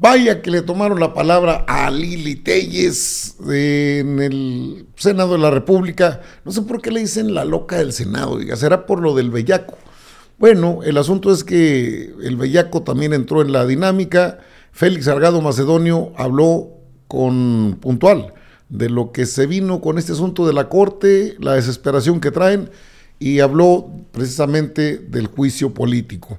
Vaya que le tomaron la palabra a Lili Telles en el Senado de la República. No sé por qué le dicen la loca del Senado, diga, será por lo del bellaco. Bueno, el asunto es que el bellaco también entró en la dinámica. Félix Argado Macedonio habló con puntual de lo que se vino con este asunto de la Corte, la desesperación que traen, y habló precisamente del juicio político.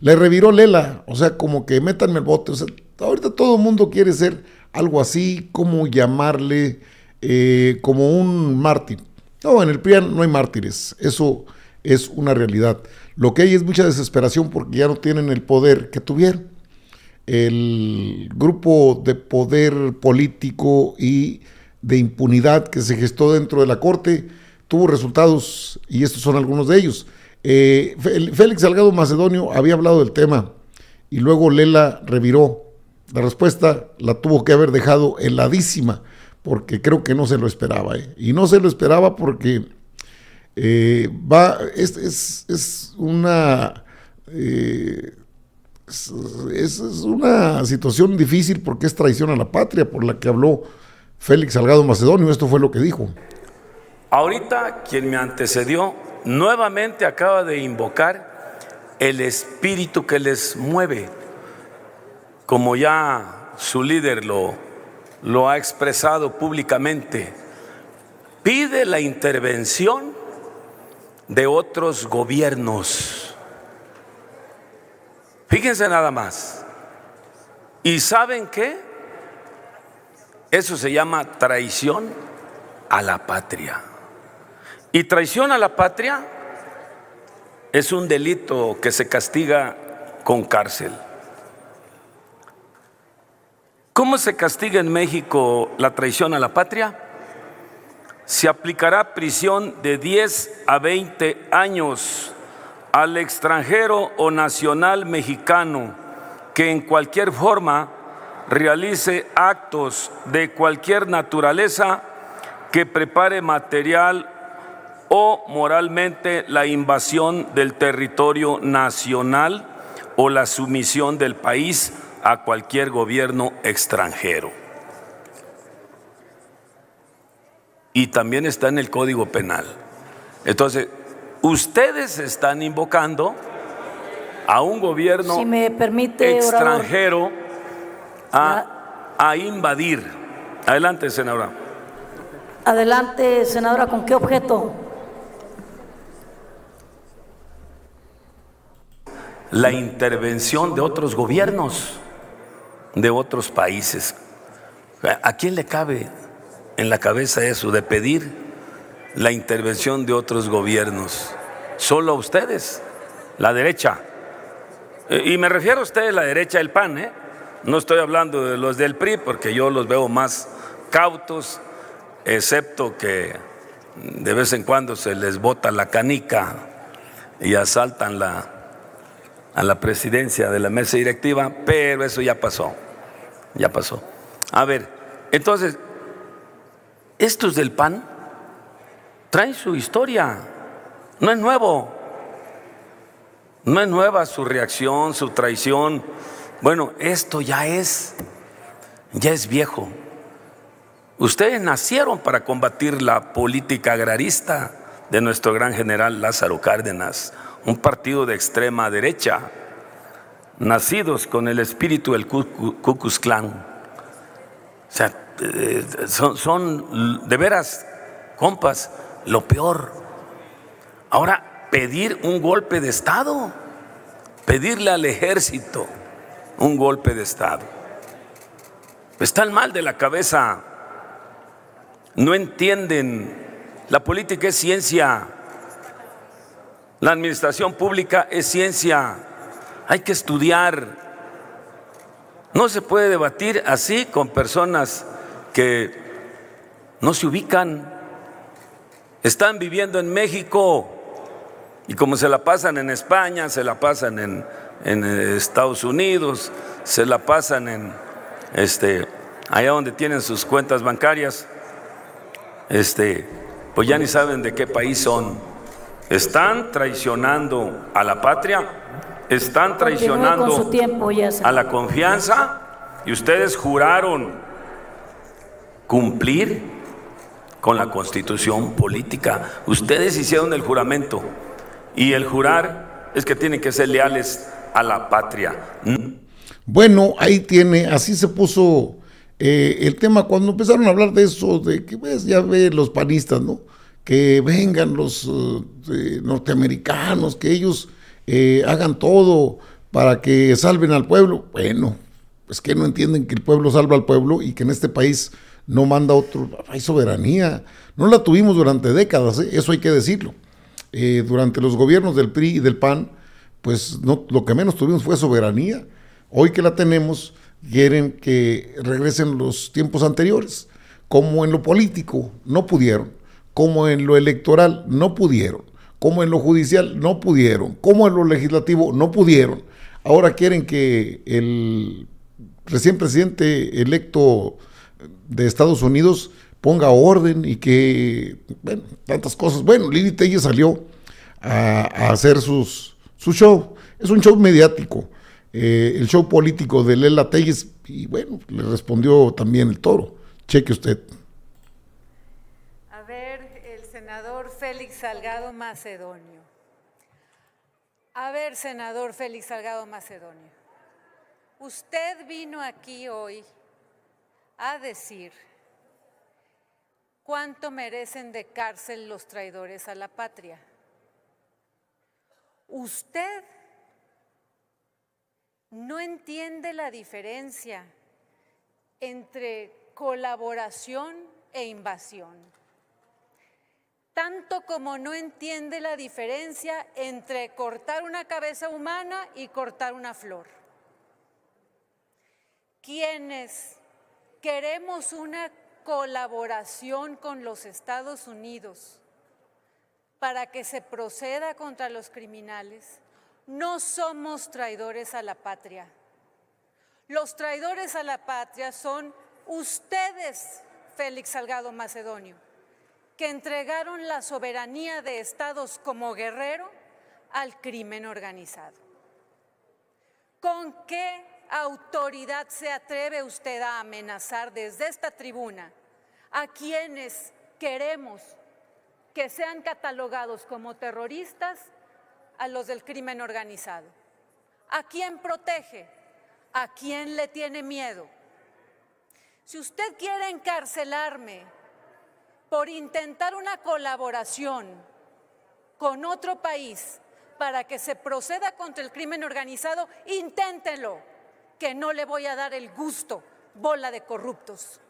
Le reviró Lela, o sea, como que métanme el bote, o sea, Ahorita todo el mundo quiere ser algo así, como llamarle eh, como un mártir. No, en el PRI no hay mártires, eso es una realidad. Lo que hay es mucha desesperación porque ya no tienen el poder que tuvieron. El grupo de poder político y de impunidad que se gestó dentro de la Corte tuvo resultados, y estos son algunos de ellos. Eh, Félix Salgado Macedonio había hablado del tema y luego Lela reviró la respuesta la tuvo que haber dejado heladísima, porque creo que no se lo esperaba. ¿eh? Y no se lo esperaba porque eh, va, es, una... Eh, es, una situación difícil porque es traición a la patria por la que habló Félix Salgado Macedonio. Esto fue lo que dijo. Ahorita quien me antecedió nuevamente acaba de invocar el espíritu que les mueve, como ya su líder lo, lo ha expresado públicamente, pide la intervención de otros gobiernos. Fíjense nada más. ¿Y saben qué? Eso se llama traición a la patria. Y traición a la patria es un delito que se castiga con cárcel. ¿Cómo se castiga en México la traición a la patria? Se aplicará prisión de 10 a 20 años al extranjero o nacional mexicano que en cualquier forma realice actos de cualquier naturaleza que prepare material o moralmente la invasión del territorio nacional o la sumisión del país a cualquier gobierno extranjero. Y también está en el Código Penal. Entonces, ustedes están invocando a un gobierno extranjero a, a, invadir. Adelante, senadora. Adelante, senadora, ¿con qué objeto? La intervención de otros gobiernos de otros países. ¿A quién le cabe en la cabeza eso de pedir la intervención de otros gobiernos? Solo a ustedes, la derecha. Eh, y me refiero a ustedes, la derecha del PAN, ¿eh? No estoy hablando de los del PRI porque yo los veo más cautos, excepto que de vez en cuando se les bota la canica y asaltan la, a la presidencia de la mesa directiva, pero eso ya pasó, ya pasó. A ver, entonces, estos del PAN traen su historia, no es nuevo, no es nueva su reacción, su traición. Bueno, esto ya es, ya es viejo. Ustedes nacieron para combatir la política agrarista de nuestro gran general Lázaro Cárdenas un partido de extrema derecha, nacidos con el espíritu del Ku Klan. O sea, eh, son, de veras, compas, lo peor. Ahora, pedir un golpe de Estado, pedirle al ejército un golpe de Estado. Están mal de la cabeza, no entienden, la política es ciencia la administración pública es ciencia, hay que estudiar. No se puede debatir así con personas que no se ubican, están viviendo en México y como se la pasan en España, se la pasan en, en eh, Estados Unidos, se la pasan en este, allá donde tienen sus cuentas bancarias, este, pues ya ni saben de qué país son. Están traicionando a la patria, están traicionando a la confianza y ustedes juraron cumplir con la constitución política. Ustedes hicieron el juramento y el jurar es que tienen que ser leales a la patria. Bueno, ahí tiene, así se puso eh, el tema cuando empezaron a hablar de eso, de que pues, ya ve los panistas, ¿no? que vengan los eh, eh, norteamericanos, que ellos eh, hagan todo para que salven al pueblo. Bueno, es que no entienden que el pueblo salva al pueblo y que en este país no manda otro. Hay soberanía. No la tuvimos durante décadas, eso hay que decirlo. durante los gobiernos del PRI y del PAN, pues no, lo que menos tuvimos fue soberanía. Hoy que la tenemos, quieren que regresen los tiempos anteriores. Como en lo político no pudieron, como en lo electoral no pudieron, como en lo judicial no pudieron, como en lo legislativo no pudieron. Ahora quieren que el recién presidente electo de Estados Unidos ponga orden y que, bueno, tantas cosas. Bueno, Lili Telles salió a, hacer su show. Es un show mediático. Eh, el show político de Lela Telles, y bueno, le respondió también el toro. Cheque usted. Félix Salgado Macedonio. A ver, senador Félix Salgado Macedonio, usted vino aquí hoy a decir cuánto merecen de cárcel los traidores a la patria. Usted no entiende la diferencia entre colaboración e invasión tanto como no entiende la diferencia entre cortar una cabeza humana y cortar una flor. Quienes queremos una colaboración con los Estados Unidos para que se proceda contra los criminales, no somos traidores a la patria. Los traidores a la patria son ustedes, Félix Salgado Macedonio que entregaron la soberanía de estados como guerrero al crimen organizado. ¿Con qué autoridad se atreve usted a amenazar desde esta tribuna a quienes queremos que sean catalogados como terroristas a los del crimen organizado? ¿A quién protege? ¿A quién le tiene miedo? Si usted quiere encarcelarme por intentar una colaboración con otro país para que se proceda contra el crimen organizado, inténtelo, que no le voy a dar el gusto, bola de corruptos.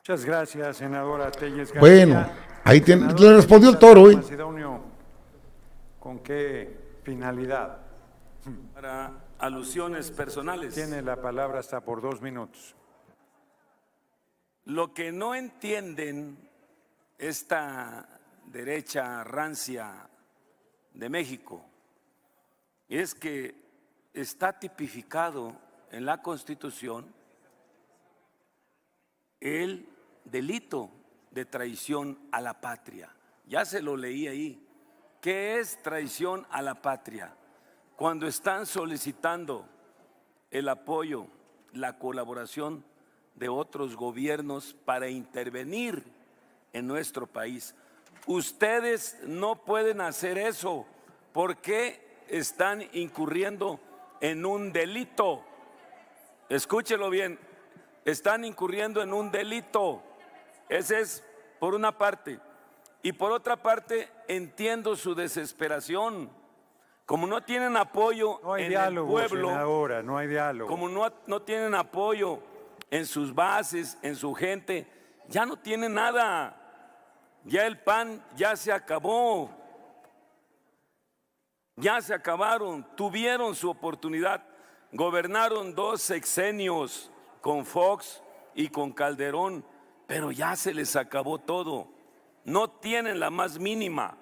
Muchas gracias, senadora Telles Bueno, ahí le respondió el toro. ¿eh? ¿Con qué finalidad? Para alusiones personales. Tiene la palabra hasta por dos minutos. Lo que no entienden esta derecha rancia de México es que está tipificado en la Constitución el delito de traición a la patria. Ya se lo leí ahí. ¿Qué es traición a la patria? Cuando están solicitando el apoyo, la colaboración de otros gobiernos para intervenir en nuestro país. Ustedes no pueden hacer eso porque están incurriendo en un delito. Escúchelo bien, están incurriendo en un delito. Ese es por una parte. Y por otra parte, entiendo su desesperación. Como no tienen apoyo en el pueblo, no como no, no tienen apoyo en sus bases, en su gente, ya no tiene nada. Ya el pan ya se acabó. Ya se acabaron, tuvieron su oportunidad. Gobernaron dos sexenios con Fox y con Calderón, pero ya se les acabó todo. No tienen la más mínima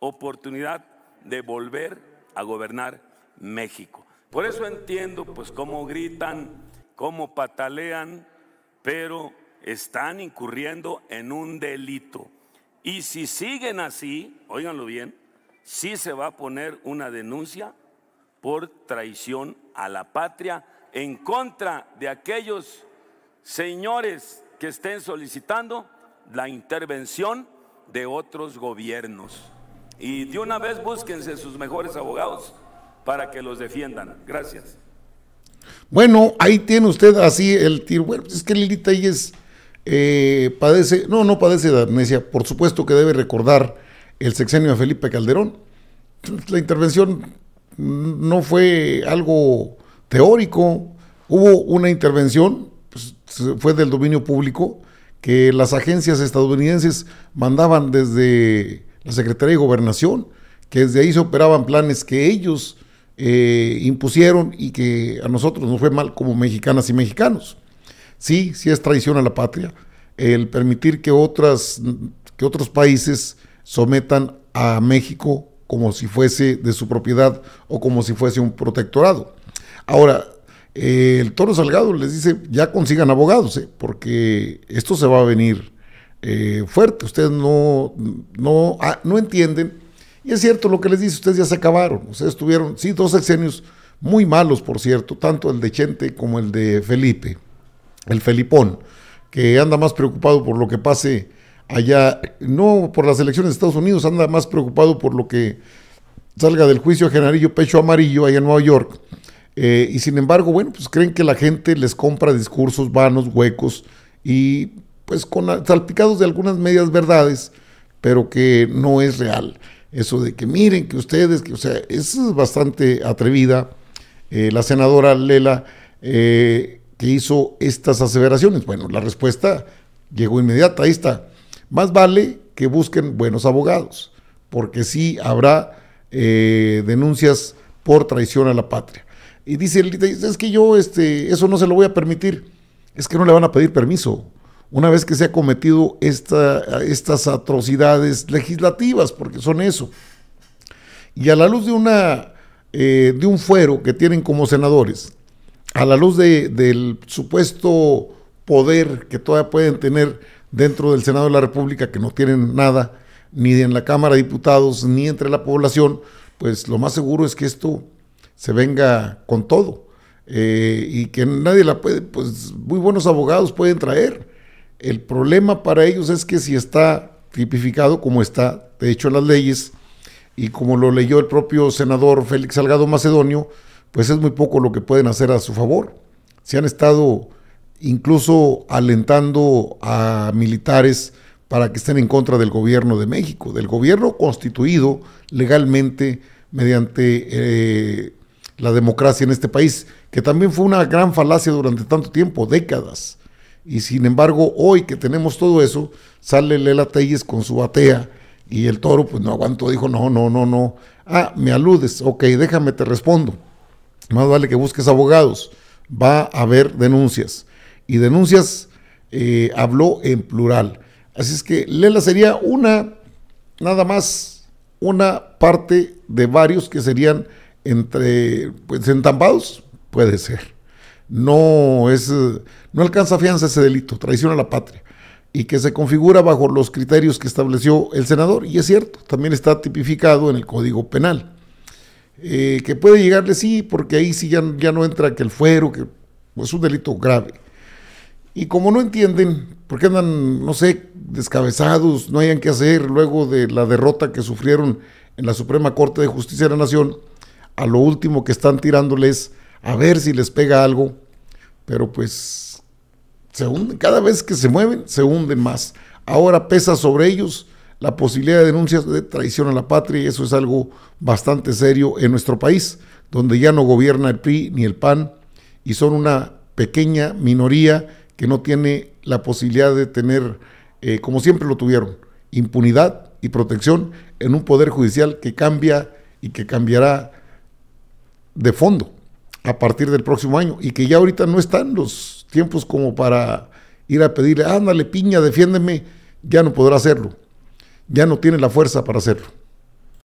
oportunidad de volver a gobernar México. Por eso entiendo pues cómo gritan cómo patalean, pero están incurriendo en un delito. Y si siguen así, óiganlo bien, sí se va a poner una denuncia por traición a la patria en contra de aquellos señores que estén solicitando la intervención de otros gobiernos. Y de una vez búsquense sus mejores abogados para que los defiendan. Gracias. Bueno, ahí tiene usted así el tiro. Bueno, pues es que Lilita y eh, padece, no, no padece de amnesia. Por supuesto que debe recordar el sexenio de Felipe Calderón. La intervención no fue algo teórico. Hubo una intervención, pues, fue del dominio público, que las agencias estadounidenses mandaban desde la Secretaría de Gobernación, que desde ahí se operaban planes que ellos eh, impusieron y que a nosotros nos fue mal como mexicanas y mexicanos. Sí, sí es traición a la patria el permitir que, otras, que otros países sometan a México como si fuese de su propiedad o como si fuese un protectorado. Ahora, eh, el toro Salgado les dice, ya consigan abogados, ¿eh? porque esto se va a venir fuerte. Ustedes no, no, ah, no entienden y es cierto lo que les dice, ustedes ya se acabaron. Ustedes estuvieron sí, dos sexenios muy malos, por cierto, tanto el de Chente como el de Felipe, el Felipón, que anda más preocupado por lo que pase allá, no por las elecciones de Estados Unidos, anda más preocupado por lo que salga del juicio a Genarillo Pecho Amarillo allá en Nueva York. Eh, y sin embargo, bueno, pues creen que la gente les compra discursos vanos, huecos y pues con salpicados de algunas medias verdades, pero que no es real eso de que miren que ustedes, que, o sea, es bastante atrevida eh, la senadora Lela eh, que hizo estas aseveraciones. Bueno, la respuesta llegó inmediata, ahí está. Más vale que busquen buenos abogados, porque sí habrá eh, denuncias por traición a la patria. Y dice, es que yo este, eso no se lo voy a permitir, es que no le van a pedir permiso una vez que se ha cometido estas atrocidades legislativas, porque son eso. Y a la luz de, una, eh, de un fuero que tienen como senadores, a la luz del supuesto poder que todavía pueden tener dentro del Senado de la República, que no tienen nada, ni en la Cámara de Diputados, ni entre la población, pues lo más seguro es que esto se venga con todo. Eh, y que nadie la puede, pues muy buenos abogados pueden traer el problema para ellos es que si está tipificado como está, de hecho, las leyes, y como lo leyó el propio senador Félix Salgado Macedonio, pues es muy poco lo que pueden hacer a su favor. Se han estado incluso alentando a militares para que estén en contra del gobierno de México, del gobierno constituido legalmente mediante eh, la democracia en este país, que también fue una gran falacia durante tanto tiempo, décadas. Y sin embargo, hoy que tenemos todo eso, sale Lela Telles con su batea y el toro, pues no aguanto, dijo, no, no, no, no. Ah, me aludes, ok, déjame, te respondo. Más vale que busques abogados. Va a haber denuncias. Y denuncias eh, habló en plural. Así es que Lela sería una, nada más, una parte de varios que serían entre, pues, entampados, puede ser no es eh, no alcanza fianza ese delito, traición a la patria, y que se configura bajo los criterios que estableció el senador, y es cierto, también está tipificado en el Código Penal. Eh, que puede llegarle, sí, porque ahí sí ya, ya no entra que el fuero, que es pues, un delito grave. Y como no entienden, porque andan, no sé, descabezados, no hayan qué hacer luego de la derrota que sufrieron en la Suprema Corte de Justicia de la Nación, a lo último que están tirándoles a ver si les pega algo, pero pues cada vez que se mueven, se hunden más. Ahora pesa sobre ellos la posibilidad de denuncias de traición a la patria y eso es algo bastante serio en nuestro país, donde ya no gobierna el PRI ni el PAN y son una pequeña minoría que no tiene la posibilidad de tener, eh, como siempre lo tuvieron, impunidad y protección en un poder judicial que cambia y que cambiará de fondo a partir del próximo año y que ya ahorita no están los tiempos como para ir a pedirle, ándale piña, defiéndeme, ya no podrá hacerlo, ya no tiene la fuerza para hacerlo.